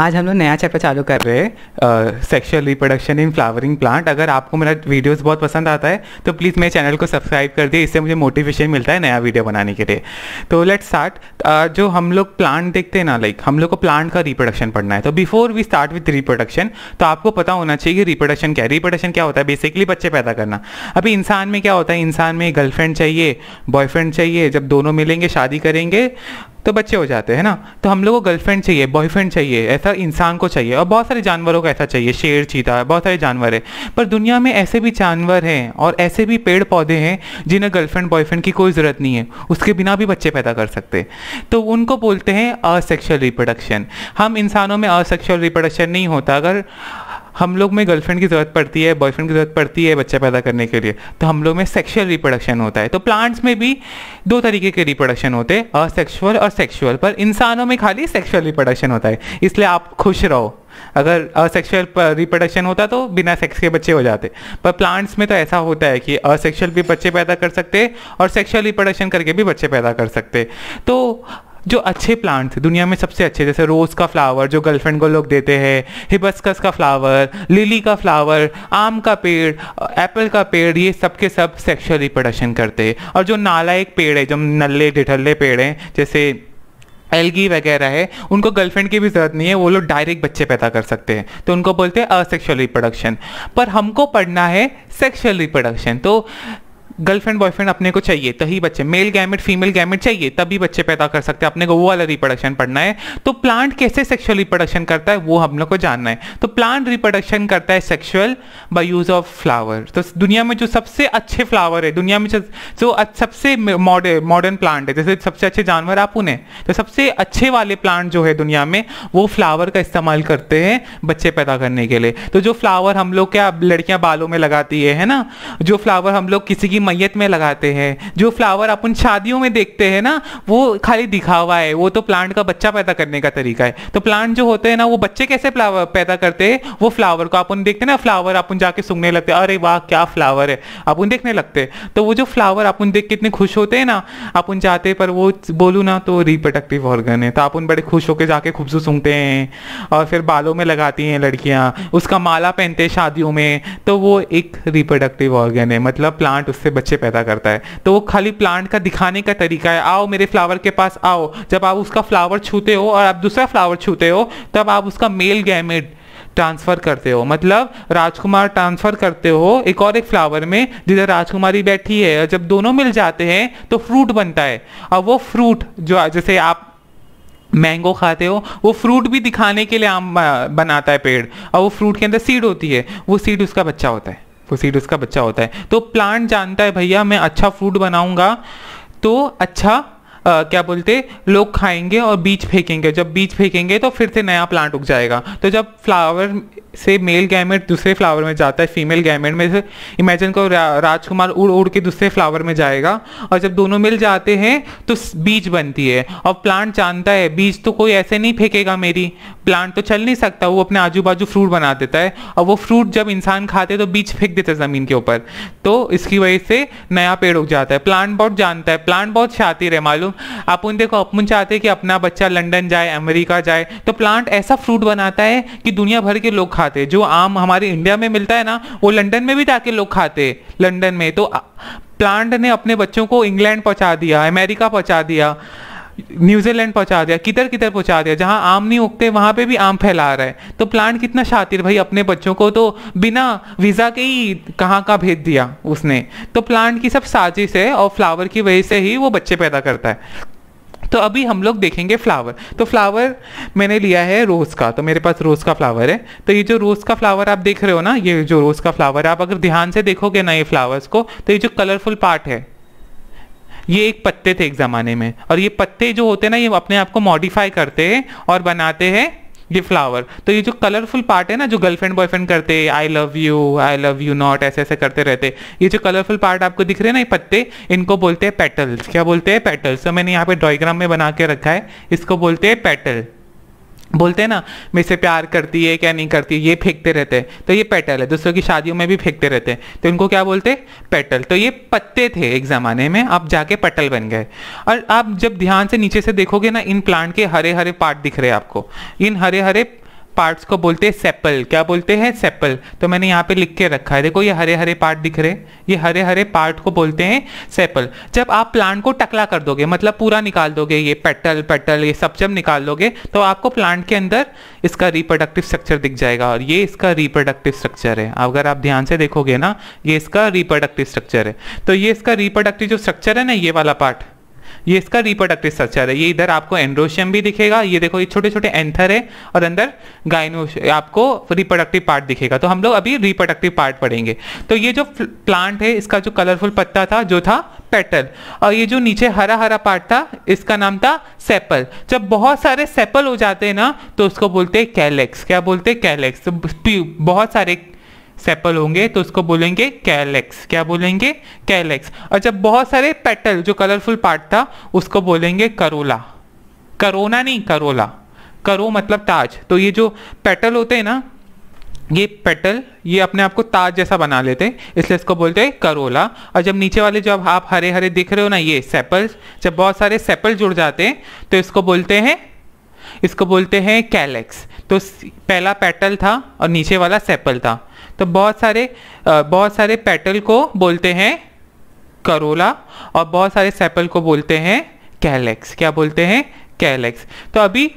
आज हम लोग नया चैप्टर चालू कर रहे हैं sexual reproduction in flowering plant अगर आपको मेरा वीडियोस बहुत पसंद आता है तो प्लीज़ मेरे चैनल को सब्सक्राइब कर दिए इससे मुझे मोटिवेशन मिलता है नया वीडियो बनाने के लिए तो लेट स्टार्ट जो हम लोग प्लांट देखते हैं ना लाइक हम लोग को प्लांट का रिप्रोडक्शन पढ़ना है तो before we start with reproduction तो आपको पता होना चाहिए कि रिप्रोडक्शन क्या है रिप्रोडक्शन क्या होता है बेसिकली बच्चे पैदा करना अभी इंसान में क्या होता है इंसान में गर्लफ्रेंड चाहिए बॉयफ्रेंड चाहिए जब दोनों मिलेंगे शादी करेंगे तो बच्चे हो जाते हैं ना तो हम लोग को गर्लफ्रेंड चाहिए बॉयफ्रेंड चाहिए ऐसा इंसान को चाहिए और बहुत सारे जानवरों को ऐसा चाहिए शेर चीता बहुत सारे जानवर है पर दुनिया में ऐसे भी जानवर हैं और ऐसे भी पेड़ पौधे हैं जिन्हें गर्लफ्रेंड बॉयफ्रेंड की कोई ज़रूरत नहीं है उसके बिना भी बच्चे पैदा कर सकते तो उनको बोलते हैं असेक्शुअल रिप्रोडक्शन हम इंसानों में असेक्शुअल रिप्रोडक्शन नहीं होता अगर हम लोग में गर्लफ्रेंड की ज़रूरत पड़ती है बॉयफ्रेंड की ज़रूरत पड़ती है बच्चा पैदा करने के लिए तो हम लोग में सेक्शुअल रिप्रोडक्शन होता है तो प्लांट्स में भी दो तरीके के रिप्रोडक्शन होते हैं असेक्शुअल और सेक्शुअल पर इंसानों में खाली सेक्शुअल रिप्रोडक्शन होता है इसलिए आप खुश रहो अगर असेक्शुअल रिप्रोडक्शन होता तो बिना सेक्स के बच्चे हो जाते पर प्लांट्स में तो ऐसा होता है कि असेक्शुअल भी बच्चे पैदा कर सकते और सेक्शुअल रिप्रोडक्शन करके भी बच्चे पैदा कर सकते तो जो अच्छे प्लांट्स दुनिया में सबसे अच्छे जैसे रोज़ का फ्लावर जो गर्लफ्रेंड को लोग देते हैं हिबस्कस का फ्लावर लिली का फ्लावर आम का पेड़ एप्पल का पेड़ ये सब के सब सेक्शुअल रिप्रोडक्शन करते हैं और जो नाला एक पेड़ है जो नल्ले ढिठल्ले पेड़ हैं जैसे एलगी वगैरह है उनको गर्लफ्रेंड की भी ज़रूरत नहीं है वो लोग डायरेक्ट बच्चे पैदा कर सकते हैं तो उनको बोलते हैं असेक्शुअल रिप्रोडक्शन पर हमको पढ़ना है सेक्शुअल रिप्रोडक्शन तो गर्लफ्रेंड बॉयफ्रेंड अपने को चाहिए तभी बच्चे मेल गैमेट फीमेल गैमेट चाहिए तभी बच्चे पैदा कर सकते हैं अपने को वो वाला रिप्रोडक्शन पढ़ना है तो प्लांट कैसे सेक्सुअल रिप्रोडक्शन करता है वो हम लोग को जानना है तो प्लांट रिप्रोडक्शन करता है sexual by use of flower तो दुनिया में जो सबसे अच्छे फ्लावर है दुनिया में जो सबसे मॉडर्न प्लांट है जैसे सबसे अच्छे जानवर आप उन्हें तो सबसे अच्छे वाले प्लांट जो है दुनिया में वो फ्लावर का इस्तेमाल करते हैं बच्चे पैदा करने के लिए तो जो फ्लावर हम लोग क्या लड़कियां बालों में लगाती है, है ना जो फ्लावर हम लोग किसी की मैयत में लगाते हैं जो फ्लावर अपन शादियों में देखते हैं ना वो खाली दिखावा है वो तो प्लांट का बच्चा पैदा करने का तरीका है तो प्लांट जो होते हैं ना वो बच्चे कैसे फ्लावर पैदा करते हैं वो फ्लावर को अपन देखते ना फ्लावर अपन जाके सूंघने लगते अरे वाह क्या फ्लावर है अपन देखने लगते तो वो जो फ्लावर अपन देख के इतने खुश होते हैं ना अपन जाते पर वो बोलूँ ना तो रिप्रोडक्टिव ऑर्गन है तो अपन बड़े खुश होकर जाके खूबसूरत सूंघते हैं और फिर बालों में लगाती हैं लड़कियाँ उसका माला पहनते हैं शादियों में तो वो एक रिप्रोडक्टिव ऑर्गन है मतलब प्लांट उससे बच्चे पैदा करता है तो वो खाली प्लांट का दिखाने का तरीका है आओ मेरे फ्लावर के पास आओ जब आप उसका फ्लावर छूते हो और आप दूसरा फ्लावर छूते हो तब आप उसका मेल गैमेट ट्रांसफ़र करते हो मतलब राजकुमार ट्रांसफ़र करते हो एक और एक फ्लावर में जिधर राजकुमारी बैठी है और जब दोनों मिल जाते हैं तो फ्रूट बनता है और वो फ्रूट जो जैसे आप मैंगो खाते हो वो फ्रूट भी दिखाने के लिए आम बनाता है पेड़ और वो फ्रूट के अंदर सीड होती है वो सीड उसका बच्चा होता है सीड का बच्चा होता है तो प्लांट जानता है भैया मैं अच्छा फ्रूट बनाऊंगा तो अच्छा Uh, क्या बोलते लोग खाएंगे और बीज फेंकेंगे जब बीज फेंकेंगे तो फिर से नया प्लांट उग जाएगा तो जब फ्लावर से मेल गैमेट दूसरे फ्लावर में जाता है फीमेल गैमेट में से इमेजिन करो राजकुमार उड़ उड़ के दूसरे फ्लावर में जाएगा और जब दोनों मिल जाते हैं तो बीज बनती है और प्लांट जानता है बीज तो कोई ऐसे नहीं फेंकेगा मेरी प्लांट तो चल नहीं सकता वो अपने आजू बाजू फ्रूट बना देता है और वो फ्रूट जब इंसान खाते तो बीज फेंक देता है ज़मीन के ऊपर तो इसकी वजह से नया पेड़ उग जाता है प्लांट बहुत जानता है प्लांट बहुत शातिर है मालूम उन देखो अपन चाहते हैं कि अपना बच्चा लंदन जाए अमेरिका जाए तो प्लांट ऐसा फ्रूट बनाता है कि दुनिया भर के लोग खाते जो आम हमारे इंडिया में मिलता है ना वो लंदन में भी जाके लोग खाते लंदन में तो प्लांट ने अपने बच्चों को इंग्लैंड पहुंचा दिया अमेरिका पहुंचा दिया न्यूजीलैंड पहुंचा दिया किधर किधर पहुंचा दिया जहां आम नहीं उगते वहां पे भी आम फैला रहा है तो प्लांट कितना शातिर भाई अपने बच्चों को तो बिना वीज़ा के ही कहाँ का भेज दिया उसने तो प्लांट की सब साजिश है और फ्लावर की वजह से ही वो बच्चे पैदा करता है तो अभी हम लोग देखेंगे फ्लावर तो फ्लावर मैंने लिया है रोज़ का तो मेरे पास रोज़ का फ्लावर है तो ये जो रोज़ का फ्लावर आप देख रहे हो ना ये जो रोज़ का फ्लावर है आप अगर ध्यान से देखोगे ना ये फ्लावर्स को तो ये जो कलरफुल पार्ट है ये एक पत्ते थे एक ज़माने में और ये पत्ते जो होते हैं ना ये अपने आप को मॉडिफाई करते हैं और बनाते हैं ये फ्लावर तो ये जो कलरफुल पार्ट है ना जो गर्लफ्रेंड बॉयफ्रेंड करते I love you I love you not ऐसे ऐसे करते रहते ये जो कलरफुल पार्ट आपको दिख रहे हैं ना ये पत्ते इनको बोलते हैं पेटल्स क्या बोलते हैं पेटल्स तो मैंने यहाँ पे डायग्राम में बना के रखा है इसको बोलते हैं पेटल बोलते हैं ना मेरे से प्यार करती है क्या नहीं करती है ये फेंकते रहते हैं तो ये पेटल है दूसरों की शादियों में भी फेंकते रहते हैं तो इनको क्या बोलते पेटल तो ये पत्ते थे एक ज़माने में अब जाके पटल बन गए और आप जब ध्यान से नीचे से देखोगे ना इन प्लांट के हरे हरे पार्ट दिख रहे हैं आपको इन हरे हरे पार्ट्स को बोलते हैं सेप्पल क्या बोलते हैं सेप्पल तो मैंने यहाँ पे लिख के रखा है देखो ये हरे हरे पार्ट दिख रहे ये हरे हरे पार्ट को बोलते हैं सेपल जब आप प्लांट को टकला कर दोगे मतलब पूरा निकाल दोगे ये पेटल पेटल ये सब जब निकाल दोगे तो आपको प्लांट के अंदर इसका रिप्रोडक्टिव स्ट्रक्चर दिख जाएगा और ये इसका रिप्रोडक्टिव स्ट्रक्चर है अगर आप ध्यान से देखोगे ना ये इसका रिप्रोडक्टिव स्ट्रक्चर है तो ये इसका रिप्रोडक्टिव जो स्ट्रक्चर है ना ये वाला पार्ट ये इसका रिप्रोडक्टिव स्ट्रक्चर है ये इधर आपको एंड्रोशियम भी दिखेगा ये देखो ये छोटे छोटे एंथर है और अंदर गाइनो आपको रिप्रोडक्टिव पार्ट दिखेगा तो हम लोग अभी रिप्रोडक्टिव पार्ट पढ़ेंगे तो ये जो प्लांट है इसका जो कलरफुल पत्ता था जो था पेटल और ये जो नीचे हरा हरा पार्ट था इसका नाम था सेपल जब बहुत सारे सेपल हो जाते हैं ना तो उसको बोलते हैं कैलेक्स क्या बोलते हैं कैलेक्स तो बहुत सारे सेपल होंगे तो उसको बोलेंगे कैलेक्स क्या बोलेंगे कैलेक्स और जब बहुत सारे पेटल जो कलरफुल पार्ट था उसको बोलेंगे करोला करोना नहीं करोला करो मतलब ताज तो ये जो पेटल होते हैं ना ये पेटल ये अपने आप को ताज जैसा बना लेते हैं इसलिए इसको बोलते हैं करोला और जब नीचे वाले जो आप हरे हरे दिख रहे हो ना ये सेपल जब बहुत सारे सेपल जुड़ जाते हैं तो इसको बोलते हैं इसको बोलते हैं कैलेक्स तो पहला पेटल था और नीचे वाला सेपल था तो बहुत सारे बहुत सारे पेटल को बोलते हैं करोला और बहुत सारे सेपल को बोलते हैं कैलेक्स क्या बोलते हैं कैलेक्स तो अभी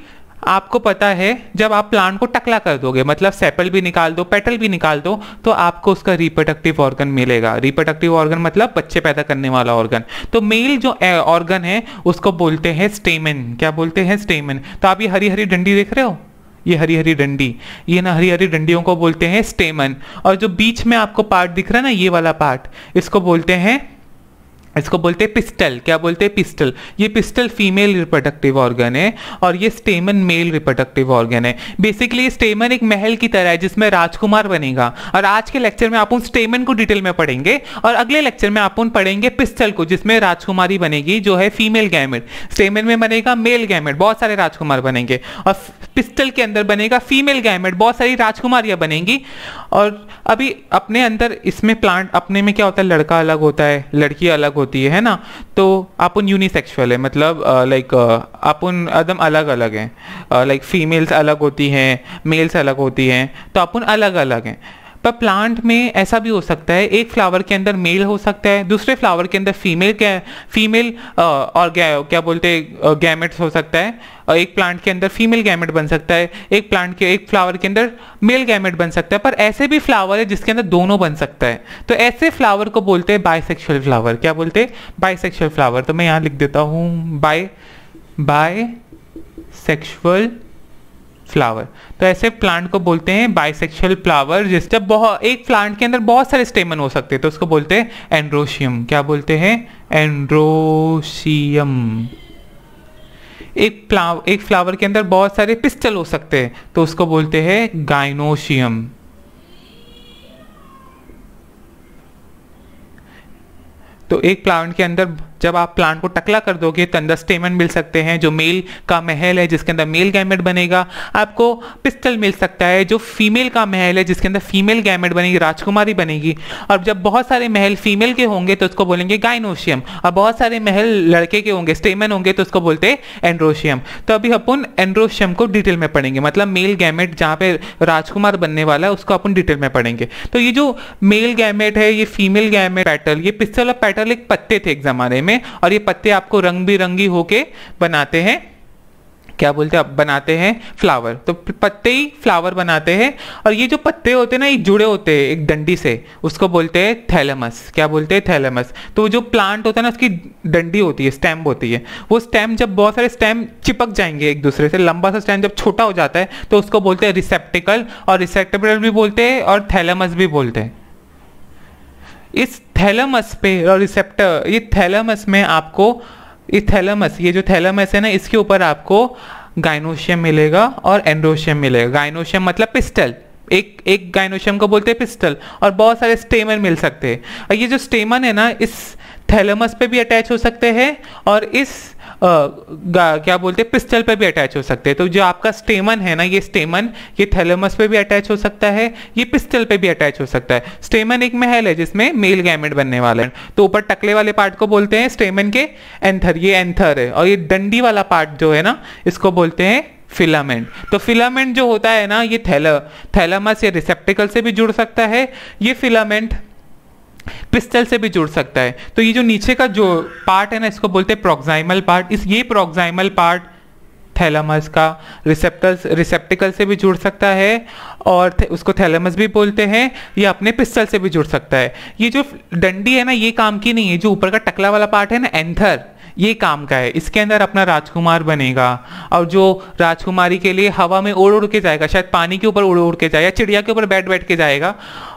आपको पता है जब आप प्लांट को टकला कर दोगे मतलब सेपल भी निकाल दो पेटल भी निकाल दो तो आपको उसका रिप्रोडक्टिव ऑर्गन मिलेगा रिप्रोडक्टिव ऑर्गन मतलब बच्चे पैदा करने वाला ऑर्गन तो मेल जो ऑर्गन है उसको बोलते हैं स्टेमिन क्या बोलते हैं स्टेमिन तो आप ये हरी हरी डंडी देख रहे हो ये हरी हरी डंडी ये ना हरी हरी डंडियों को बोलते हैं स्टेमन और जो बीच में आपको पार्ट दिख रहा है ना ये वाला पार्ट इसको बोलते हैं इसको बोलते हैं पिस्टल क्या बोलते हैं पिस्टल ये पिस्टल फीमेल रिप्रोडक्टिव ऑर्गन है और ये स्टेमन मेल रिप्रोडक्टिव ऑर्गन है बेसिकली स्टेमन एक महल की तरह है जिसमें राजकुमार बनेगा और आज के लेक्चर में आप उन स्टेमन को डिटेल में पढ़ेंगे और अगले लेक्चर में आप उन पढ़ेंगे पिस्टल को जिसमें राजकुमारी बनेगी जो है फीमेल गैमेट स्टेमन में बनेगा मेल गैमेट बहुत सारे राजकुमार बनेंगे और पिस्टल के अंदर बनेगा फीमेल गैमेट बहुत सारी राजकुमारियाँ बनेंगी और अभी अपने अंदर इसमें प्लांट अपने में क्या होता है लड़का अलग होता है लड़की अलग होती होती है है ना तो अपन यूनिसेक्सुअल है मतलब लाइक अपन एकदम अलग अलग हैं लाइक फीमेल्स अलग होती हैं मेल्स अलग होती हैं तो अपन अलग अलग हैं पर प्लांट में ऐसा भी हो सकता है एक फ्लावर के अंदर मेल हो सकता है दूसरे फ्लावर के अंदर फीमेल क्या फीमेल और क्या क्या बोलते हैं गैमेट्स हो सकता है एक प्लांट के अंदर फीमेल गैमेट बन सकता है एक प्लांट के एक फ्लावर के अंदर मेल गैमेट बन सकता है पर ऐसे भी फ्लावर है जिसके अंदर दोनों बन सकता है तो ऐसे फ्लावर को बोलते हैं बायसेक्सुअल फ्लावर क्या बोलते हैं बायसेक्सुअल फ्लावर तो मैं यहाँ लिख देता हूँ बाय बाय सेक्शुअल फ्लावर तो ऐसे प्लांट को बोलते हैं बाइसेक्शुअल फ्लावर जिस जब बहुत एक प्लांट के अंदर बहुत सारे स्टेमन हो सकते हैं तो उसको बोलते हैं एंड्रोशियम क्या बोलते हैं एंड्रोशियम एक फ्लाव एक फ्लावर के अंदर बहुत सारे पिस्टल हो सकते हैं तो उसको बोलते हैं गाइनोशियम तो एक प्लांट के अंदर जब आप प्लांट को टकला कर दोगे तो अंदर स्टेमन मिल सकते हैं जो मेल का महल है जिसके अंदर मेल गैमेट बनेगा आपको पिस्टल मिल सकता है जो फीमेल का महल है जिसके अंदर फीमेल गैमेट बनेगी राजकुमारी बनेगी और जब बहुत सारे महल फीमेल के होंगे तो उसको बोलेंगे गाइनोशियम और बहुत सारे महल लड़के के होंगे स्टेमन होंगे तो उसको बोलते हैं एंड्रोशियम तो अभी अपन एंड्रोशियम को डिटेल में पढ़ेंगे मतलब मेल गैमेट जहाँ पे राजकुमार बनने वाला है उसको अपन डिटेल में पढ़ेंगे तो ये जो मेल गैमेट है ये फीमेल गैमेट पैटल ये पिस्टल और पैटल एक पत्ते थे एक जमाने में में और ये पत्ते आपको रंग बिरंगी होके बनाते हैं क्या बोलते हैं बनाते हैं फ्लावर तो पत्ते ही फ्लावर बनाते हैं और ये जो पत्ते होते हैं ना ये जुड़े होते हैं एक डंडी से उसको बोलते हैं थैलेमस क्या बोलते हैं थैलेमस तो जो प्लांट होता है ना उसकी डंडी होती है स्टेम होती है वो स्टेम जब बहुत सारे स्टेम चिपक जाएंगे एक दूसरे से लंबा सा स्टेम जब छोटा हो जाता है तो उसको बोलते हैं रिसेप्टिकल और रिसेप्टिकल भी बोलते हैं और थैलेमस भी बोलते हैं इस थैलमस पे और रिसेप्टर ये थैलमस में आपको ये थैलमस ये जो थैलमस है ना इसके ऊपर आपको गाइनोशियम मिलेगा और एंड्रोशियम मिलेगा गाइनोशियम मतलब पिस्टल एक एक गाइनोशियम को बोलते हैं पिस्टल और बहुत सारे स्टेमन मिल सकते हैं और ये जो स्टेमन है ना इस थैलमस पे भी अटैच हो सकते हैं और इस क्या बोलते हैं पिस्टल पे भी अटैच हो सकते हैं तो जो आपका स्टेमन है ना ये स्टेमन ये थैलेमस पे भी अटैच हो सकता है ये पिस्टल पे भी अटैच हो सकता है स्टेमन एक महल है जिसमें मेल गैमेट बनने वाले हैं तो ऊपर टकले वाले पार्ट को बोलते हैं स्टेमन के एंथर ये एंथर है और ये डंडी वाला पार्ट जो है ना इसको बोलते हैं फिलामेंट तो फिलामेंट जो होता है ना ये थैलमस थैलामस या रिसेप्टिकल से भी जुड़ सकता है ये फिलामेंट पिस्टल से भी जुड़ सकता है तो ये जो नीचे का जो पार्ट है ना इसको बोलते हैं प्रोक्साइमल पार्ट इस ये प्रोक्साइमल पार्ट थैलमस का रिसेप्टल रिसेप्टिकल से भी जुड़ सकता है और थे, उसको थैलमस भी बोलते हैं या अपने पिस्टल से भी जुड़ सकता है ये जो डंडी है ना ये काम की नहीं है जो ऊपर का टकला वाला पार्ट है ना एंथर ये काम का है इसके अंदर अपना राजकुमार बनेगा और जो राजकुमारी के लिए हवा में उड़ उड़ के जाएगा शायद पानी के ऊपर उड़ उड़ के जाएगा चिड़िया के ऊपर बैठ बैठ के जाएगा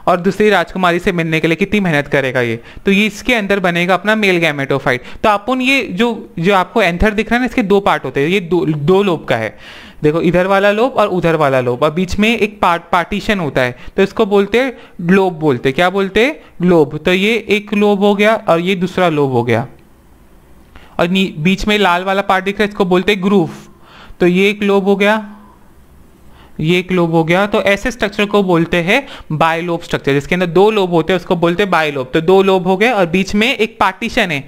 और दूसरी राजकुमारी से मिलने के लिए कितनी मेहनत करेगा ये तो ये इसके अंदर बनेगा अपना मेल गैमेटोफाइट तो अपन ये जो जो आपको एंथर दिख रहा है ना इसके दो पार्ट होते हैं ये दो दो लोब का है देखो इधर वाला लोब और उधर वाला लोब और बीच में एक पार्ट पार्टीशन होता है तो इसको बोलते लोब बोलते क्या बोलते लोब तो ये एक लोब हो गया और ये दूसरा लोब हो गया और बीच में लाल वाला पार्ट दिख रहा है इसको बोलते हैं ग्रूव तो ये एक लोब हो गया ये एक लोब हो गया तो ऐसे स्ट्रक्चर को बोलते हैं बायलोब स्ट्रक्चर जिसके अंदर दो लोब होते हैं उसको बोलते हैं बायलोब तो दो लोब हो गए और बीच में एक पार्टीशन है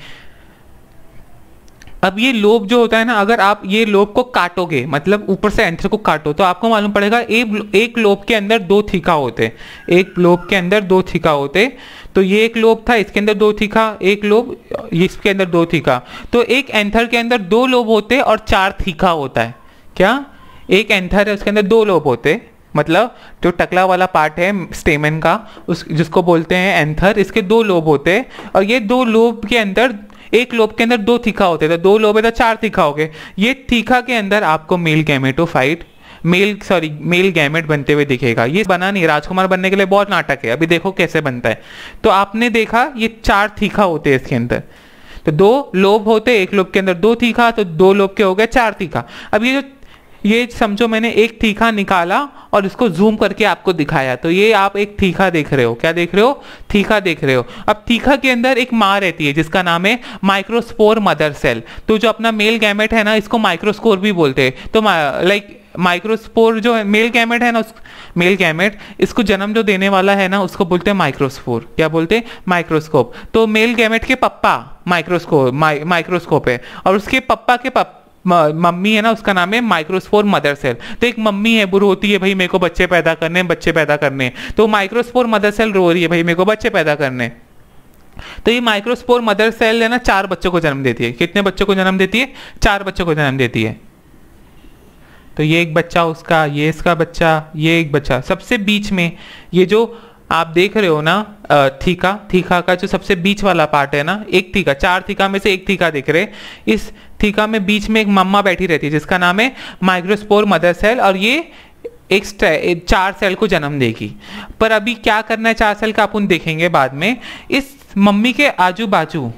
अब ये लोब जो होता है ना अगर आप ये लोब को काटोगे मतलब ऊपर से एंथर को काटो तो आपको मालूम पड़ेगा एक एक लोब के अंदर दो थीका होते एक लोब के अंदर दो थीका होते तो ये एक लोब था इसके अंदर दो थीका एक लोब इसके अंदर दो थीका तो एक एंथर के अंदर दो लोब होते और चार थीका होता है क्या एक एंथर है उसके अंदर दो लोब होते मतलब जो टकला वाला पार्ट है स्टेमन का उस जिसको बोलते हैं एंथर इसके दो लोब होते और ये दो लोब के अंदर एक लोब के अंदर दो तीखा होते थे तो दो लोब है तो चार थीखा हो गए ये थीखा के अंदर आपको male gametophyte male sorry male gamete बनते हुए दिखेगा ये बना नहीं राजकुमार बनने के लिए बहुत नाटक है अभी देखो कैसे बनता है तो आपने देखा ये चार तीखा होते हैं इसके अंदर तो दो लोब होते एक लोब के अंदर दो तीखा तो दो लोब के हो गए चार तीखा अब ये जो ये समझो मैंने एक तीखा निकाला और इसको जूम करके आपको दिखाया तो ये आप एक थीखा देख रहे हो क्या देख रहे हो थीखा देख रहे हो अब तीखा के अंदर एक माँ रहती है जिसका नाम है माइक्रोस्पोर मदर सेल तो जो अपना मेल गैमेट है ना इसको माइक्रोस्कोर भी बोलते हैं तो लाइक माइक्रोस्पोर जो है मेल गैमेट है ना उस मेल गैमेट इसको जन्म जो देने वाला है ना उसको बोलते हैं माइक्रोस्पोर क्या बोलते हैं माइक्रोस्कोप तो मेल गैमेट के पप्पा माइक्रोस्कोप माइक्रोस्कोप है और उसके पप्पा के पप्पा मम्मी है ना उसका नाम है माइक्रोस्फोर मदर सेल तो एक मम्मी है वो रोती है भाई मेरे को बच्चे पैदा करने बच्चे पैदा करने तो माइक्रोस्फोर मदर सेल रो रही है भाई मेरे को बच्चे पैदा करने तो ये माइक्रोस्पोर मदर सेल है ना चार बच्चों को जन्म देती है कितने बच्चों को जन्म देती है चार बच्चों को जन्म देती है तो ये एक बच्चा उसका ये इसका बच्चा ये एक बच्चा सबसे बीच में ये जो आप देख रहे हो ना थीका थीका का जो सबसे बीच वाला पार्ट है ना एक थीका चार थीका में से एक थीका देख रहे इस थीका में बीच में एक मम्मा बैठी रहती है जिसका नाम है माइक्रोस्पोर मदर सेल और ये एक, चार सेल को जन्म देगी पर अभी क्या करना है चार सेल का अपन देखेंगे बाद में इस मम्मी के आजू बाजू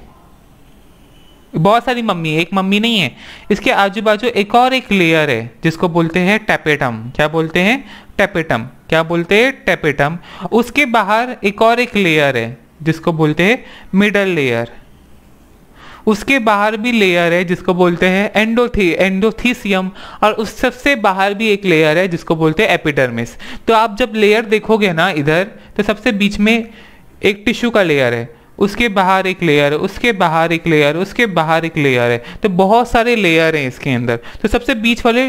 बहुत सारी मम्मी एक मम्मी नहीं है इसके आजू बाजू एक और एक लेयर है जिसको बोलते हैं टेपेटम क्या बोलते हैं टेपेटम क्या बोलते हैं टेपेटम उसके बाहर एक और एक लेयर है जिसको बोलते हैं मिडल लेयर उसके बाहर भी लेयर है जिसको बोलते हैं एंडोथी एंडोथीसियम और उस सबसे बाहर भी एक लेयर है जिसको बोलते हैं एपिडर्मिस तो आप जब लेयर देखोगे ना इधर तो सबसे बीच में एक टिश्यू का लेयर है उसके बाहर एक लेयर है उसके बाहर एक लेयर उसके बाहर एक लेयर है तो बहुत सारे लेयर हैं इसके अंदर तो सबसे बीच वाले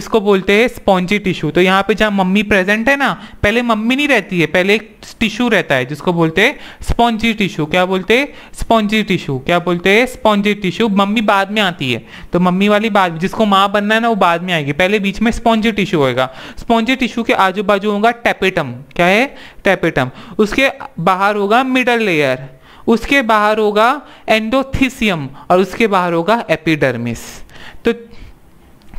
इसको बोलते हैं स्पॉन्जी टिश्यू तो यहाँ पे जहाँ मम्मी प्रेजेंट है ना पहले मम्मी नहीं रहती है पहले एक टिश्यू रहता है जिसको बोलते हैं स्पॉन्जी टिश्यू क्या बोलते हैं स्पॉन्जी टिश्यू क्या बोलते हैं स्पॉन्जी टिश्यू मम्मी बाद में आती है तो मम्मी वाली बाद जिसको माँ बनना है ना वो बाद में आएगी पहले बीच में स्पॉन्जी टिश्यू होगा स्पॉन्जी टिश्यू के आजू बाजू होगा टेपेटम क्या है टेपेटम उसके बाहर होगा मिडल लेयर उसके बाहर होगा एंडोथिसियम और उसके बाहर होगा एपिडर्मिस तो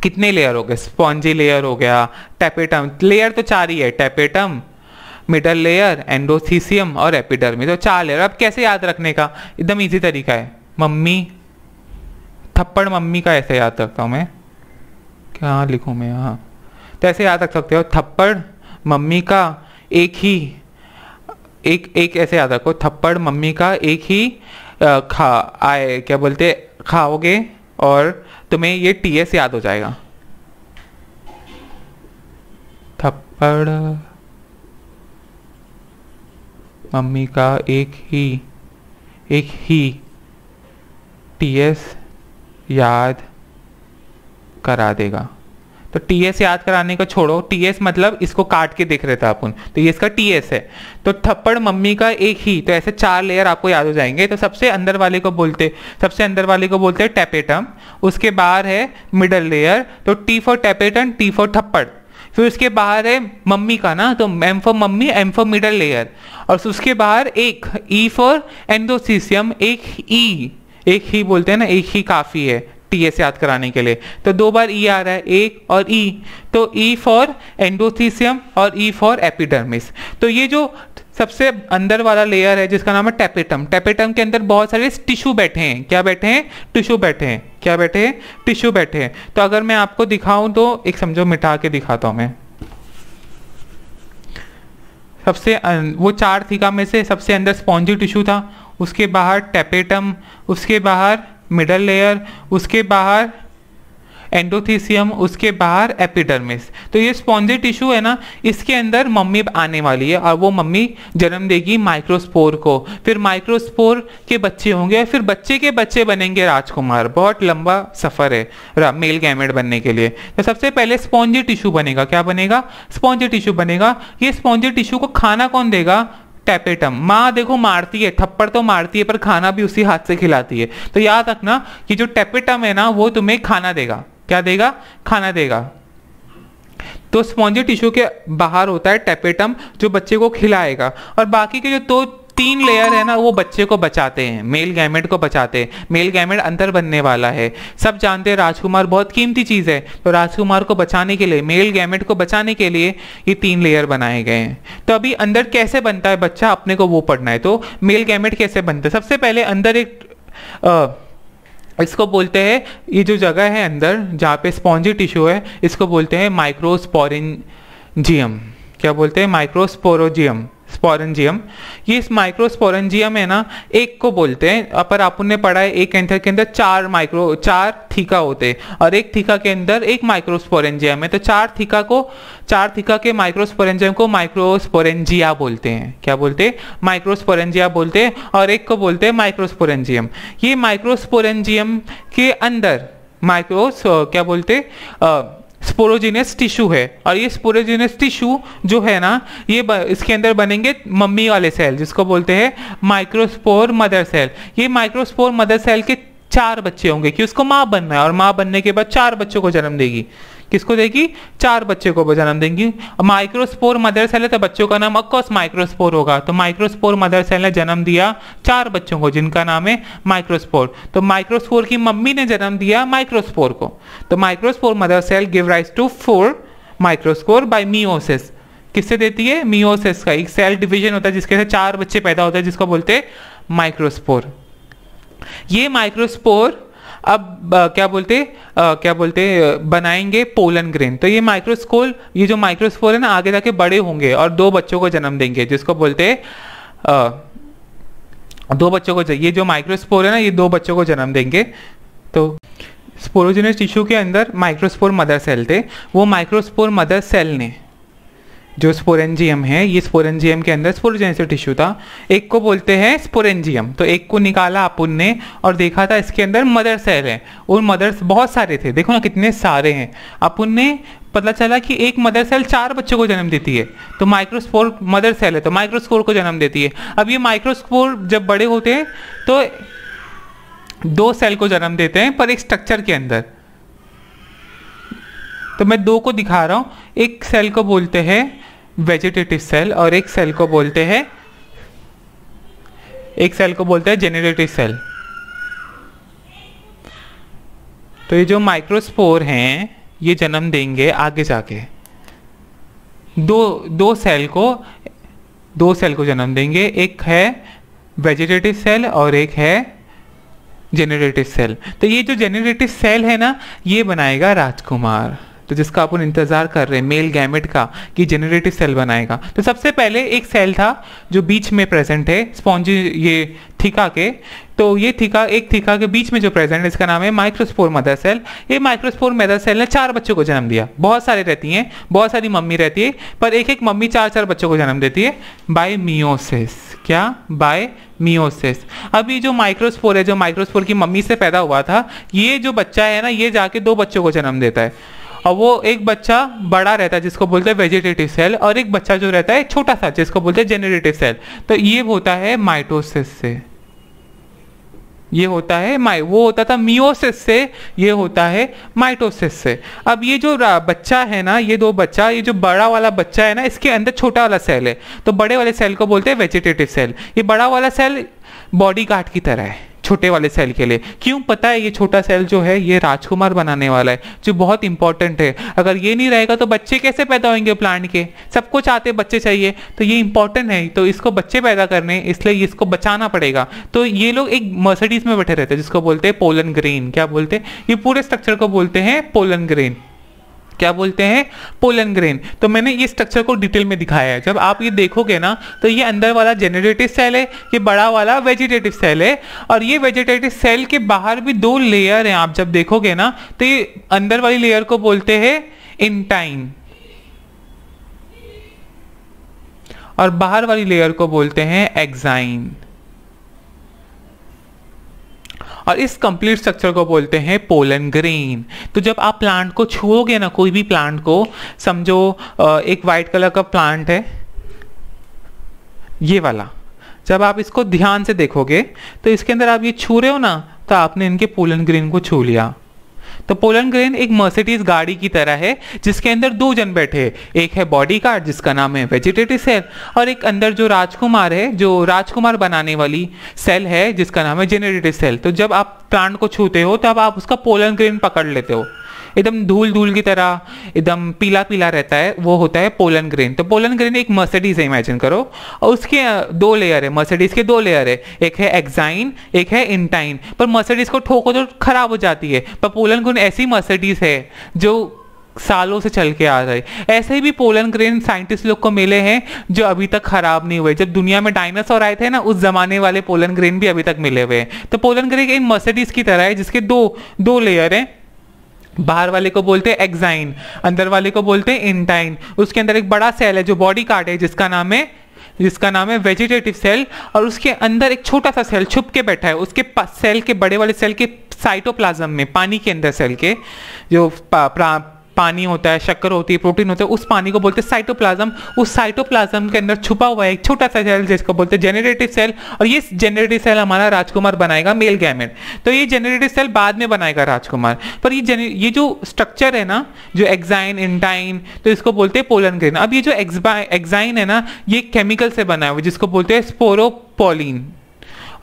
कितने लेयर हो गए स्पॉन्जी लेयर हो गया टेपेटम लेयर तो चार ही है टेपेटम मिडल लेयर एंडोथीसियम और एपिडर्मिस तो चार लेयर अब कैसे याद रखने का एकदम इजी तरीका है मम्मी थप्पड़ मम्मी का ऐसे याद रखता हूँ मैं क्या लिखूँ मैं हाँ तो ऐसे याद रख सकते हो थप्पड़ मम्मी का एक ही एक एक ऐसे याद रखो थप्पड़ मम्मी का एक ही खा आए क्या बोलते खाओगे और तुम्हें ये टी एस याद हो जाएगा थप्पड़ मम्मी का एक ही एक ही टी एस याद करा देगा तो टी एस याद कराने को छोड़ो टी एस मतलब इसको काट के देख रहे थे अपन तो ये इसका टी एस है तो थप्पड़ मम्मी का एक ही तो ऐसे चार लेयर आपको याद हो जाएंगे तो सबसे अंदर वाले को बोलते सबसे अंदर वाले को बोलते हैं टेपेटम उसके बाहर है मिडल लेयर तो T for tapetum T for थप्पड़ फिर उसके बाहर है मम्मी का ना तो M for mummy M for middle layer और उसके बाहर एक ई फॉर एंडोसीसियम एक ई e। एक ही बोलते हैं ना एक ही काफ़ी है टी एस याद कराने के लिए तो दो बार ई e आ रहा है ए और ई e। तो ई फॉर एंडोथीसियम और ई फॉर एपिडर्मिस तो ये जो सबसे अंदर वाला लेयर है जिसका नाम है टेपेटम टेपेटम के अंदर बहुत सारे टिश्यू बैठे हैं क्या बैठे हैं टिश्यू बैठे हैं क्या बैठे हैं टिश्यू बैठे हैं तो अगर मैं आपको दिखाऊं तो एक समझो मिटा के दिखाता हूं मैं सबसे अं, वो चार थीका में से सबसे अंदर स्पॉन्जी टिश्यू था उसके बाहर टेपेटम उसके बाहर मिडल लेयर उसके बाहर एंडोथीसियम उसके बाहर एपिडर्मिस तो ये स्पॉन्जी टिश्यू है ना इसके अंदर मम्मी आने वाली है और वो मम्मी जन्म देगी माइक्रोस्पोर को फिर माइक्रोस्पोर के बच्चे होंगे फिर बच्चे के बच्चे बनेंगे राजकुमार बहुत लंबा सफ़र है मेल गैमेट बनने के लिए तो सबसे पहले स्पॉन्जी टिश्यू बनेगा क्या बनेगा स्पॉन्जी टिश्यू बनेगा ये स्पॉन्जी टिश्यू को खाना कौन देगा टैपेटम माँ देखो मारती है थप्पड़ तो मारती है पर खाना भी उसी हाथ से खिलाती है तो याद रखना कि जो टेपेटम है ना वो तुम्हें खाना देगा क्या देगा खाना देगा तो स्पॉन्जी टिश्यू के बाहर होता है टेपेटम जो बच्चे को खिलाएगा और बाकी के जो तो तीन लेयर है ना वो बच्चे को बचाते हैं मेल गैमेट को बचाते हैं मेल गैमेट अंतर बनने वाला है सब जानते हैं राजकुमार बहुत कीमती चीज़ है तो राजकुमार को बचाने के लिए मेल गैमेट को बचाने के लिए ये तीन लेयर बनाए गए हैं तो अभी अंदर कैसे बनता है बच्चा अपने को वो पढ़ना है तो मेल गैमेट कैसे बनता है सबसे पहले अंदर एक आ, इसको बोलते हैं ये जो जगह है अंदर जहाँ पे स्पॉन्जी टिश्यू है इसको बोलते हैं माइक्रोस्पोरेंजियम क्या बोलते हैं माइक्रोस्पोरोजियम स्पोरेंजियम ये इस माइक्रोस्पोरेंजियम है ना एक को बोलते हैं पर आपने पढ़ा है एक एंथर के अंदर चार माइक्रो चार थीका होते हैं और एक थीका के अंदर एक माइक्रोस्पोरेंजियम है तो चार थीका को चार थीका के माइक्रोस्पोरेंजियम को माइक्रोस्पोरेंजिया बोलते हैं क्या बोलते हैं माइक्रोस्पोरेंजिया बोलते हैं और एक को बोलते हैं माइक्रोस्पोरेंजियम ये माइक्रोस्पोरेंजियम के अंदर माइक्रोस क्या बोलते हैं स्पोरोजीनियस टिश्यू है और ये स्पोरोजीनियस टिश्यू जो है ना ये इसके अंदर बनेंगे मम्मी वाले सेल जिसको बोलते हैं माइक्रोस्पोर मदर सेल ये माइक्रोस्पोर मदर सेल के चार बच्चे होंगे कि उसको माँ बनना है और माँ बनने के बाद चार बच्चों को जन्म देगी किसको देगी चार बच्चे को जन्म देंगी माइक्रोस्पोर मदर सेल है तो बच्चों का नाम अकोस माइक्रोस्पोर होगा तो माइक्रोस्पोर मदर सेल ने जन्म दिया चार बच्चों को जिनका नाम है माइक्रोस्पोर तो माइक्रोस्पोर की मम्मी ने जन्म दिया माइक्रोस्पोर को तो microspore mother cell give rise to four microspore by meiosis किससे देती है मियोसिस का एक सेल डिवीजन होता है जिसके से चार बच्चे पैदा होते हैं जिसको बोलते हैं माइक्रोस्पोर ये माइक्रोस्पोर अब आ, क्या बोलते आ, क्या बोलते बनाएंगे पोलन ग्रेन तो ये माइक्रोस्कोल ये जो माइक्रोस्कोल है ना आगे जाके बड़े होंगे और दो बच्चों को जन्म देंगे जिसको बोलते दो बच्चों को ये जो माइक्रोस्पोर है ना ये दो बच्चों को जन्म देंगे तो स्पोरोजेनस टिश्यू के अंदर माइक्रोस्पोर मदर सेल थे वो माइक्रोस्पोर मदर सेल ने जो स्पोरेंजियम है ये स्पोरेंजियम के अंदर स्पोरोजेनेसिस टिश्यू था एक को बोलते हैं स्पोरेंजियम तो एक को निकाला अपन ने और देखा था इसके अंदर मदर सेल है और मदर्स बहुत सारे थे देखो ना कितने सारे हैं अपन ने पता चला कि एक मदर सेल चार बच्चों को जन्म देती है तो माइक्रोस्पोर मदर सेल है तो माइक्रोस्कोर को जन्म देती है अब ये माइक्रोस्कोर जब बड़े होते हैं तो दो सेल को जन्म देते हैं पर एक स्ट्रक्चर के अंदर तो मैं दो को दिखा रहा हूँ एक सेल को बोलते हैं वेजिटेटिव सेल और एक सेल को बोलते हैं एक सेल को बोलते हैं जेनरेटिव सेल तो ये जो माइक्रोस्पोर हैं ये जन्म देंगे आगे जाके दो दो सेल को दो सेल को जन्म देंगे एक है वेजिटेटिव सेल और एक है जेनरेटिव सेल तो ये जो जेनरेटिव सेल है ना ये बनाएगा राजकुमार तो जिसका अपन इंतज़ार कर रहे हैं मेल गैमेट का कि जेनरेटिव सेल बनाएगा तो सबसे पहले एक सेल था जो बीच में प्रेजेंट है स्पॉन्ज ये थिका के तो ये थिका एक थिका के बीच में जो प्रेजेंट है इसका नाम है माइक्रोस्पोर मदर सेल ये माइक्रोस्पोर मदर सेल ने चार बच्चों को जन्म दिया बहुत सारे रहती हैं बहुत सारी मम्मी रहती है पर एक एक मम्मी चार चार बच्चों को जन्म देती है बाय मियोसिस क्या बाय मियोसिस अब ये जो माइक्रोस्पोर है जो माइक्रोस्पोर की मम्मी से पैदा हुआ था ये जो बच्चा है ना ये जाके दो बच्चों को जन्म देता है और वो एक बच्चा बड़ा रहता है जिसको बोलते हैं वेजिटेटिव सेल और एक बच्चा जो रहता है छोटा सा जिसको बोलते हैं जेनरेटिव सेल तो ये होता है माइटोसिस से ये होता है माइ वो होता था मियोसिस से ये होता है माइटोसिस से अब ये जो बच्चा है ना ये दो बच्चा ये जो बड़ा वाला बच्चा है ना इसके अंदर छोटा वाला सेल है तो बड़े वाले सेल को बोलते हैं वेजिटेटिव सेल ये बड़ा वाला सेल बॉडी गार्ड की तरह है छोटे वाले सेल के लिए क्यों पता है ये छोटा सेल जो है ये राजकुमार बनाने वाला है जो बहुत इंपॉर्टेंट है अगर ये नहीं रहेगा तो बच्चे कैसे पैदा होंगे प्लांट के सबको चाहते बच्चे चाहिए तो ये इंपॉर्टेंट है तो इसको बच्चे पैदा करने इसलिए इसको बचाना पड़ेगा तो ये लोग एक मर्सडीज में बैठे रहते हैं जिसको बोलते हैं पोलन ग्रेन क्या बोलते हैं ये पूरे स्ट्रक्चर को बोलते हैं पोलन ग्रेन क्या बोलते हैं पोलन ग्रेन तो मैंने ये स्ट्रक्चर को डिटेल में दिखाया है जब आप ये देखोगे ना तो ये अंदर वाला जेनरेटिव सेल है ये बड़ा वाला वेजिटेटिव सेल है और ये वेजिटेटिव सेल के बाहर भी दो लेयर हैं आप जब देखोगे ना तो ये अंदर वाली लेयर को बोलते हैं इंटाइन और बाहर वाली लेयर को बोलते हैं एग्जाइन और इस कंप्लीट स्ट्रक्चर को बोलते हैं पोलन ग्रेन तो जब आप प्लांट को छुओगे ना कोई भी प्लांट को समझो एक वाइट कलर का प्लांट है ये वाला जब आप इसको ध्यान से देखोगे तो इसके अंदर आप ये छू रहे हो ना तो आपने इनके पोलन ग्रीन को छू लिया तो पोलन ग्रेन एक मर्सिडीज गाड़ी की तरह है जिसके अंदर दो जन बैठे हैं एक है बॉडी गार्ड जिसका नाम है वेजिटेटिव सेल और एक अंदर जो राजकुमार है जो राजकुमार बनाने वाली सेल है जिसका नाम है जेनेटेटिव सेल तो जब आप प्लांट को छूते हो तब तो आप उसका पोलन ग्रेन पकड़ लेते हो एकदम धूल धूल की तरह एकदम पीला पीला रहता है वो होता है पोलन ग्रेन तो पोलन ग्रेन एक मर्सडीज है इमेजिन करो और उसके दो लेयर है मर्सडीज के दो लेयर है एक है एग्जाइन एक है इंटाइन पर मर्सडीज को ठोको तो खराब हो जाती है पर पोलन ग्रेन ऐसी मर्सडीज है जो सालों से चल के आ रहे ऐसे भी पोलन ग्रेन साइंटिस्ट लोग को मिले हैं जो अभी तक खराब नहीं हुए जब दुनिया में डायनासोर आए थे ना उस जमाने वाले पोलन ग्रेन भी अभी तक मिले हुए हैं तो पोलन ग्रेन इन मर्सिडीज की तरह है जिसके दो दो लेयर हैं बाहर वाले को बोलते हैं एग्जाइन अंदर वाले को बोलते हैं इंटाइन उसके अंदर एक बड़ा सेल है जो बॉडी कार्ड है जिसका नाम है जिसका नाम है वेजिटेटिव सेल और उसके अंदर एक छोटा सा सेल छुप के बैठा है उसके सेल के बड़े वाले सेल के साइटोप्लाज्म में पानी के अंदर सेल के जो पानी होता है शक्कर होती है प्रोटीन होता है उस पानी को बोलते हैं साइटोप्लाज्म उस साइटोप्लाज्म के अंदर छुपा हुआ है एक छोटा सा सेल जिसको बोलते हैं जेनरेटिव सेल और ये जेनरेटिव सेल हमारा राजकुमार बनाएगा मेल गैमेट तो ये जेनरेटिव सेल बाद में बनाएगा राजकुमार पर ये ये जो स्ट्रक्चर है ना जो एग्जाइन इंटाइन तो इसको बोलते हैं पोलन ग्रेन अब ये जो एग्जाइन है ना ये केमिकल से बना हुआ है जिसको बोलते हैं स्पोरोपोलिन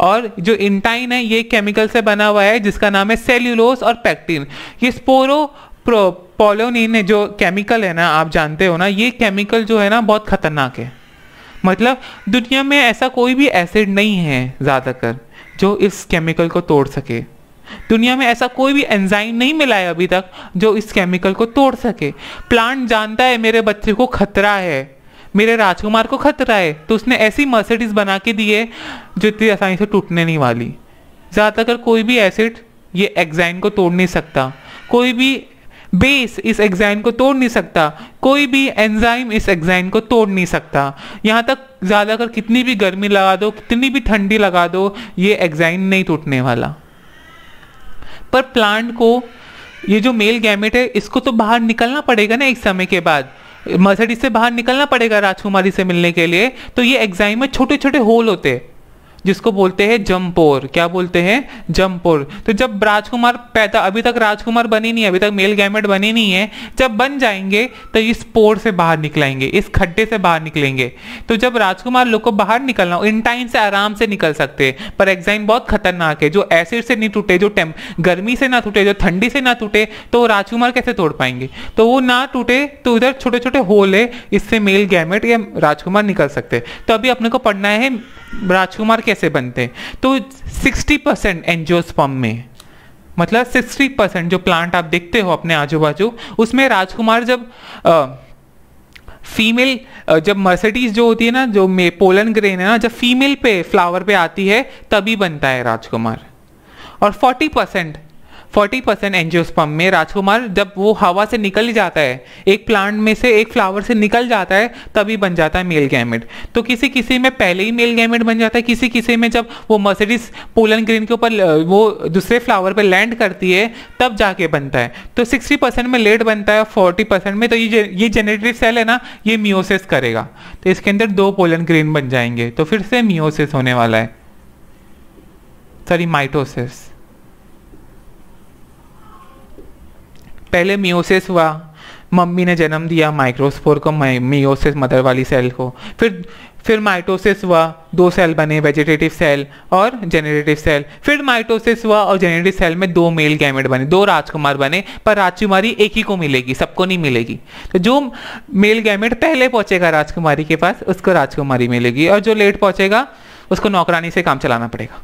और जो इंटाइन है ये केमिकल से बना हुआ है जिसका नाम है सेल्यूलोस और पैक्टिन ये स्पोरो पोलोनिन जो केमिकल है ना आप जानते हो ना ये केमिकल जो है ना बहुत ख़तरनाक है मतलब दुनिया में ऐसा कोई भी एसिड नहीं है ज़्यादातर जो इस केमिकल को तोड़ सके दुनिया में ऐसा कोई भी एंजाइम नहीं मिला है अभी तक जो इस केमिकल को तोड़ सके प्लांट जानता है मेरे बच्चे को खतरा है मेरे राजकुमार को खतरा है तो उसने ऐसी मर्सिडीज बना के दिए जो इतनी आसानी से टूटने नहीं वाली ज़्यादातर कोई भी एसिड ये एग्जाइन को तोड़ नहीं सकता कोई भी बेस इस एग्जाइन को तोड़ नहीं सकता कोई भी एंजाइम इस एग्जाइन को तोड़ नहीं सकता यहाँ तक ज़्यादा कर कितनी भी गर्मी लगा दो कितनी भी ठंडी लगा दो ये एग्जाइन नहीं टूटने वाला पर प्लांट को ये जो मेल गैमेट है इसको तो बाहर निकलना पड़ेगा ना एक समय के बाद मर्सिडीज से बाहर निकलना पड़ेगा राजकुमारी से मिलने के लिए तो ये एग्जाइम में छोटे छोटे होल होते हैं जिसको बोलते हैं जमपोर क्या बोलते हैं जमपोर तो जब राजकुमार पैदा अभी तक राजकुमार बनी नहीं है अभी तक मेल गैमेट बनी नहीं है जब बन जाएंगे तो इस पोर से बाहर निकलाएंगे इस खड्डे से बाहर निकलेंगे तो जब राजकुमार लोग को बाहर निकलना हो इन टाइम से आराम से निकल सकते हैं पर एग्जाइन बहुत खतरनाक है जो एसिड से नहीं टूटे जो टेम गर्मी से ना टूटे जो ठंडी से ना टूटे तो राजकुमार कैसे तोड़ पाएंगे तो वो ना टूटे तो इधर छोटे छोटे होल है इससे मेल गैमेट या राजकुमार निकल सकते हैं तो अभी अपने को पढ़ना है राजकुमार कैसे बनते हैं तो 60 परसेंट एनजियोस्पम में मतलब 60 परसेंट जो प्लांट आप देखते हो अपने आजू बाजू उसमें राजकुमार जब आ, फीमेल जब मर्सिडीज जो होती है ना जो मे पोलन ग्रेन है ना जब फीमेल पे फ्लावर पे आती है तभी बनता है राजकुमार और 40 परसेंट 40 परसेंट एंजियोस्पम में राजकुमार जब वो हवा से निकल जाता है एक प्लांट में से एक फ्लावर से निकल जाता है तभी बन जाता है मेल गैमेट तो किसी किसी में पहले ही मेल गैमेट बन जाता है किसी किसी में जब वो मर्सिडीज पोलन ग्रीन के ऊपर वो दूसरे फ्लावर पर लैंड करती है तब जाके बनता है तो सिक्सटी परसेंट में लेट बनता है फोर्टी परसेंट में तो ये ये जेनेटिव सेल है ना ये म्योसिस करेगा तो इसके अंदर दो पोलन ग्रीन बन जाएंगे तो फिर से म्योसिस होने वाला है सॉरी माइटोसिस पहले मियोसिस हुआ मम्मी ने जन्म दिया माइक्रोस्पोर को मियोसिस मदर वाली सेल को फिर फिर माइटोसिस हुआ दो सेल बने वेजिटेटिव सेल और जेनरेटिव सेल फिर माइटोसिस हुआ और जेनरेटिव सेल में दो मेल गैमेट बने दो राजकुमार बने पर राजकुमारी एक ही को मिलेगी सबको नहीं मिलेगी तो जो मेल गैमेट पहले पहुंचेगा राजकुमारी के पास उसको राजकुमारी मिलेगी और जो लेट पहुंचेगा उसको नौकरानी से काम चलाना पड़ेगा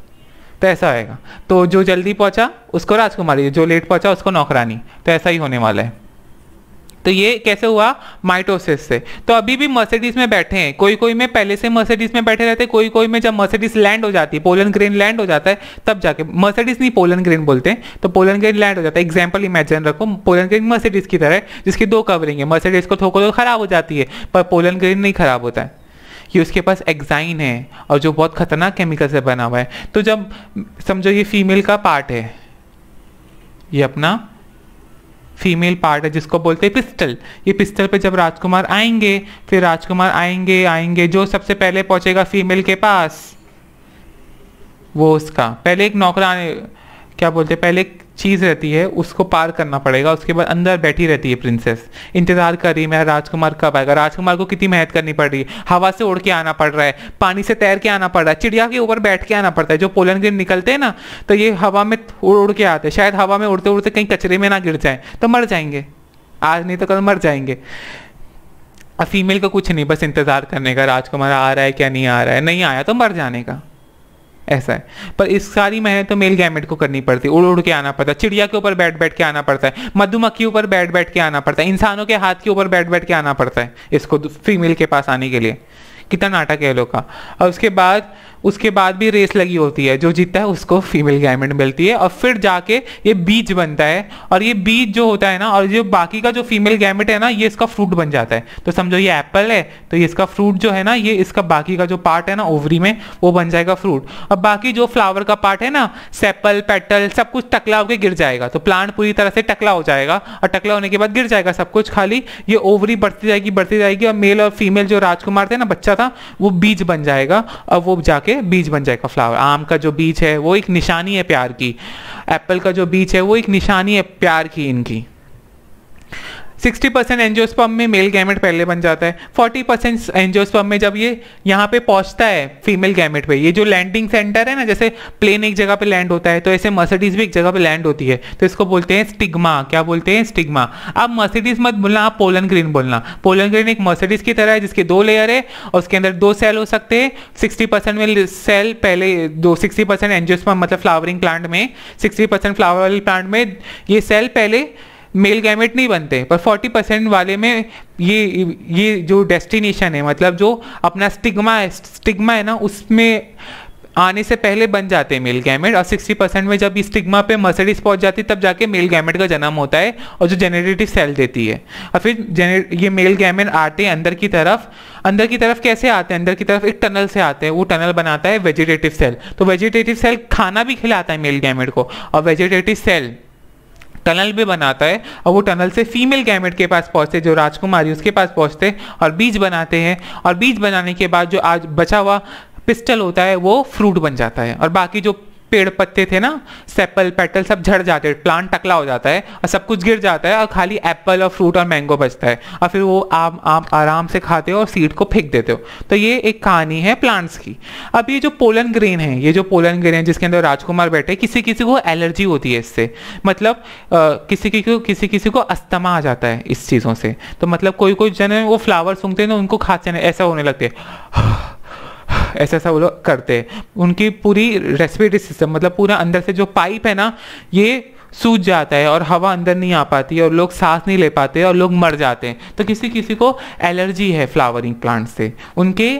तो ऐसा आएगा तो जो जल्दी पहुंचा उसको राजकुमारी जो लेट पहुंचा उसको नौकरानी तो ऐसा ही होने वाला है तो ये कैसे हुआ माइटोसिस से तो अभी भी मर्सिडीज में बैठे हैं कोई कोई में पहले से मर्सिडीज में बैठे रहते हैं कोई कोई में जब मर्सिडीज लैंड हो जाती है पोलन ग्रेन लैंड हो जाता है तब जाके मर्सिडीज नहीं पोलन ग्रेन बोलते हैं तो पोलन ग्रेन लैंड हो जाता है एग्जाम्पल इमेजिन रखो पोलन ग्रेन मर्सिडीज की तरह है जिसकी दो कवरिंग है मर्सिडीज को थोको तो खराब हो जाती है पर पोलन ग्रेन नहीं खराब होता है कि उसके पास एग्जाइन है और जो बहुत ख़तरनाक केमिकल से बना हुआ है तो जब समझो ये फीमेल का पार्ट है ये अपना फीमेल पार्ट है जिसको बोलते हैं पिस्टल ये पिस्टल पे जब राजकुमार आएंगे फिर राजकुमार आएंगे आएंगे जो सबसे पहले पहुंचेगा फीमेल के पास वो उसका पहले एक नौकरा क्या बोलते पहले एक चीज़ रहती है उसको पार करना पड़ेगा उसके बाद अंदर बैठी रहती है प्रिंसेस इंतजार कर रही है मेरा राजकुमार कब आएगा राजकुमार को कितनी मेहनत करनी पड़ रही है हवा से उड़ के आना पड़ रहा है पानी से तैर के आना पड़ रहा है चिड़िया के ऊपर बैठ के आना पड़ता है जो पोलन गिर निकलते हैं ना तो ये हवा में उड़ उड़ के आते हैं शायद हवा में उड़ते उड़ते कहीं कचरे में ना गिर जाए तो मर जाएंगे आज नहीं तो कल मर जाएंगे और फीमेल का कुछ नहीं बस इंतज़ार करने का राजकुमार आ रहा है क्या नहीं आ रहा है नहीं आया तो मर जाने का ऐसा है पर इस सारी मेहनत तो मेल गैमेट को करनी पड़ती है उड़ उड़ के आना पड़ता है चिड़िया के ऊपर बैठ बैठ के आना पड़ता है मधुमक्खी ऊपर बैठ बैठ के आना पड़ता है इंसानों के हाथ के ऊपर बैठ बैठ के आना पड़ता है इसको फीमेल के पास आने के लिए कितना नाटक है लोग का और उसके बाद उसके बाद भी रेस लगी होती है जो जीतता है उसको फीमेल गैमेट मिलती है और फिर जाके ये बीज बनता है और ये बीज जो होता है ना और जो बाकी का जो फीमेल गैमेट है ना ये इसका फ्रूट बन जाता है तो समझो ये एप्पल है तो ये इसका फ्रूट जो है ना ये इसका बाकी का जो पार्ट है ना ओवरी में वो बन जाएगा फ्रूट और बाकी जो फ्लावर का पार्ट है ना सेप्पल पेटल सब कुछ टकला होकर गिर जाएगा तो प्लांट पूरी तरह से टकला हो जाएगा और टकला होने के बाद गिर जाएगा सब कुछ खाली ये ओवरी बढ़ती जाएगी बढ़ती जाएगी और मेल और फीमेल जो राजकुमार थे ना बच्चा था वो बीज बन जाएगा और वो जाके के बीज बन जाएगा फ्लावर आम का जो बीज है वो एक निशानी है प्यार की एप्पल का जो बीज है वो एक निशानी है प्यार की इनकी सिक्सटी परसेंट एनजियोस्पम में मेल गैमेट पहले बन जाता है फोर्टी परसेंट एनजियोस्पम में जब ये यहाँ पे पहुँचता है फीमेल गैमेट पे ये जो लैंडिंग सेंटर है ना जैसे प्लेन एक जगह पे लैंड होता है तो ऐसे मर्सिडीज भी एक जगह पे लैंड होती है तो इसको बोलते हैं स्टिग्मा क्या बोलते हैं स्टिग्मा आप मर्सिडीज मत बोलना आप पोलन ग्रीन बोलना पोलन ग्रीन एक मर्सिडीज की तरह है जिसके दो लेयर है और उसके अंदर दो सेल हो सकते हैं सिक्सटी परसेंट में सेल पहले दो सिक्सटी परसेंट एनजियोस्पम मतलब फ्लावरिंग प्लांट में सिक्सटी परसेंट फ्लावर प्लांट में ये सेल पहले मेल गैमेट नहीं बनते पर 40 परसेंट वाले में ये ये जो डेस्टिनेशन है मतलब जो अपना स्टिग्मा है स्टिग्मा है ना उसमें आने से पहले बन जाते हैं मेल गैमेट और 60 परसेंट में जब स्टिग्मा पे मर्सडीज पहुंच जाती है तब जाके मेल गैमेट का जन्म होता है और जो जेनरेटिव सेल देती है और फिर ये मेल गैमेट आते हैं अंदर की तरफ अंदर की तरफ कैसे आते हैं अंदर की तरफ एक टनल से आते हैं वो टनल बनाता है वेजिटेटिव सेल तो वेजिटेटिव सेल खाना भी खिलाता है मेल गैमेट को और वेजिटेटिव सेल टनल भी बनाता है और वो टनल से फीमेल गैमेट के पास पहुँचते जो राजकुमारी उसके पास पहुँचते और बीज बनाते हैं और बीज बनाने के बाद जो आज बचा हुआ पिस्टल होता है वो फ्रूट बन जाता है और बाकी जो पेड़ पत्ते थे ना सेप्पल पेटल सब झड़ जाते हैं प्लांट टकला हो जाता है और सब कुछ गिर जाता है और खाली एप्पल और फ्रूट और मैंगो बचता है और फिर वो आप आप आराम से खाते हो और सीड को फेंक देते हो तो ये एक कहानी है प्लांट्स की अब ये जो पोलन ग्रेन है ये जो पोलन ग्रेन है जिसके अंदर राजकुमार बैठे किसी किसी को एलर्जी होती है इससे मतलब किसी किसी को किसी किसी को अस्थमा आ जाता है इस चीज़ों से तो मतलब कोई कोई जन वो फ्लावर सूंघते हैं ना तो उनको खाते ऐसा होने लगते हैं ऐसा ऐसा वो लोग करते हैं उनकी पूरी रेस्पिरेटरी सिस्टम मतलब पूरा अंदर से जो पाइप है ना ये सूज जाता है और हवा अंदर नहीं आ पाती और लोग सांस नहीं ले पाते और लोग मर जाते हैं तो किसी किसी को एलर्जी है फ्लावरिंग प्लांट से उनके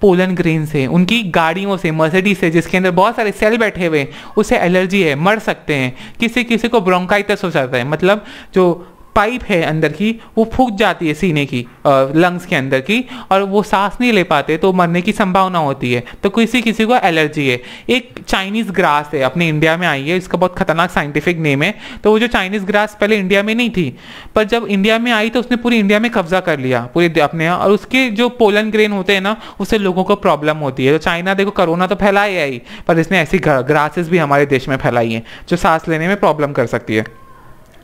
पोलन ग्रीन से उनकी गाड़ियों से मर्सिडीज से जिसके अंदर बहुत सारे सेल बैठे हुए हैं उसे एलर्जी है मर सकते हैं किसी किसी को ब्रोंकाइटिस हो जाता है मतलब जो पाइप है अंदर की वो फूक जाती है सीने की लंग्स के अंदर की और वो सांस नहीं ले पाते तो मरने की संभावना होती है तो किसी किसी को एलर्जी है एक चाइनीज़ ग्रास है अपने इंडिया में आई है इसका बहुत खतरनाक साइंटिफिक नेम है तो वो जो चाइनीज़ ग्रास पहले इंडिया में नहीं थी पर जब इंडिया में आई तो उसने पूरी इंडिया में कब्जा कर लिया पूरे अपने और उसके जो पोलन ग्रेन होते हैं ना उससे लोगों को प्रॉब्लम होती है तो चाइना देखो करोना तो फैलाया ही पर इसने ऐसी ग्रासेस भी हमारे देश में फैलाई हैं जो सांस लेने में प्रॉब्लम कर सकती है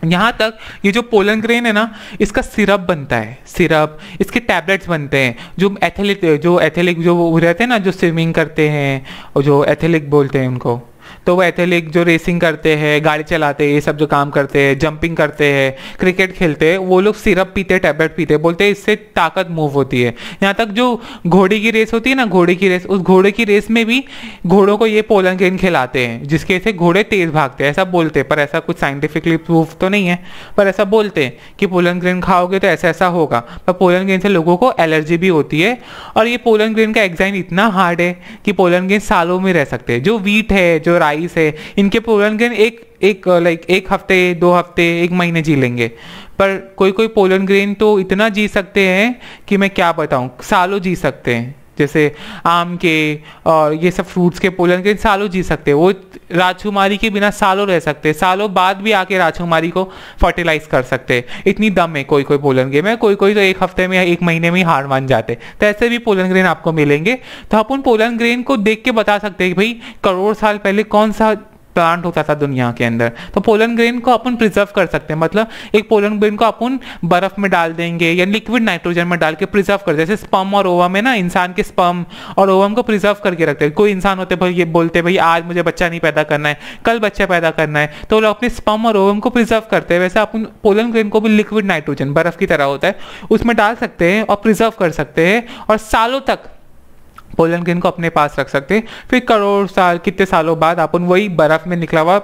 यहाँ तक ये जो पोलन ग्रेन है ना इसका सिरप बनता है सिरप इसके टैबलेट्स बनते हैं जो एथलीट जो एथेलिक जो वो रहते हैं ना जो स्विमिंग करते हैं और जो एथेलिक बोलते हैं उनको तो वो एथलीट जो रेसिंग करते हैं गाड़ी चलाते हैं ये सब जो काम करते हैं जंपिंग करते हैं क्रिकेट खेलते हैं वो लोग सिरप पीते टैबलेट पीते बोलते हैं इससे ताकत मूव होती है यहाँ तक जो घोड़े की रेस होती है ना घोड़े की रेस उस घोड़े की रेस में भी घोड़ों को ये पोलन गेंद खिलाते हैं जिसके से घोड़े तेज़ भागते हैं ऐसा बोलते हैं पर ऐसा कुछ साइंटिफिकली प्रूफ तो नहीं है पर ऐसा बोलते हैं कि पोलन ग्रेन खाओगे तो ऐसा ऐसा होगा पर पोलन ग्रेन से लोगों को एलर्जी भी होती है और ये पोलन ग्रेन का एग्जाइन इतना हार्ड है कि पोलन ग्रेन सालों में रह सकते हैं जो वीट है जो राइस प्राइस है इनके पोलन ग्रेन एक एक लाइक एक हफ्ते दो हफ्ते एक महीने जी लेंगे पर कोई कोई पोलन ग्रेन तो इतना जी सकते हैं कि मैं क्या बताऊँ सालों जी सकते हैं जैसे आम के और ये सब फ्रूट्स के पोलन के सालों जी सकते हैं वो राजकुमारी के बिना सालों रह सकते हैं सालों बाद भी आके राजकुमारी को फर्टिलाइज कर सकते हैं इतनी दम है कोई कोई पोलन ग्रेन में कोई कोई तो एक हफ्ते में या एक महीने में ही हार मान जाते तो ऐसे भी पोलन ग्रेन आपको मिलेंगे तो अपन पोलन ग्रेन को देख के बता सकते हैं कि भाई करोड़ साल पहले कौन सा प्लांट होता था दुनिया के अंदर तो पोलन ग्रेन को अपन प्रिजर्व कर सकते हैं मतलब एक पोलन ग्रेन को अपन बर्फ में डाल देंगे या लिक्विड नाइट्रोजन में डाल के प्रिजर्व कर जैसे स्पम और ओवम है ना इंसान के स्पम और ओवम को प्रिजर्व करके रखते हैं कोई इंसान होते भाई ये बोलते भाई आज मुझे बच्चा नहीं पैदा करना है कल बच्चा पैदा करना है तो लोग अपने स्पम और ओवम को प्रिजर्व करते हैं वैसे अपन पोलन ग्रेन को भी लिक्विड नाइट्रोजन बर्फ की तरह होता है उसमें डाल सकते हैं और प्रिजर्व कर सकते हैं और सालों तक पोलन ग्रीन को अपने पास रख सकते फिर करोड़ साल कितने सालों बाद अपन वही बर्फ़ में निकला हुआ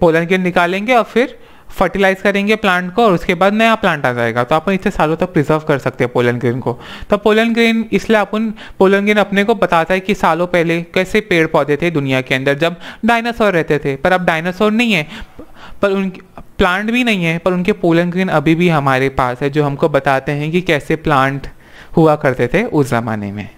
पोलन ग्रीन निकालेंगे और फिर फर्टिलाइज करेंगे प्लांट को और उसके बाद नया प्लांट आ जाएगा तो अपन इतने सालों तक तो प्रिजर्व कर सकते हैं पोलन ग्रीन को तो पोलन ग्रीन इसलिए अपन पोलन ग्रीन अपने को बताता है कि सालों पहले कैसे पेड़ पौधे थे दुनिया के अंदर जब डायनासोर रहते थे पर अब डायनासोर नहीं है पर उन प्लांट भी नहीं है पर उनके पोलन ग्रीन अभी भी हमारे पास है जो हमको बताते हैं कि कैसे प्लांट हुआ करते थे उस ज़माने में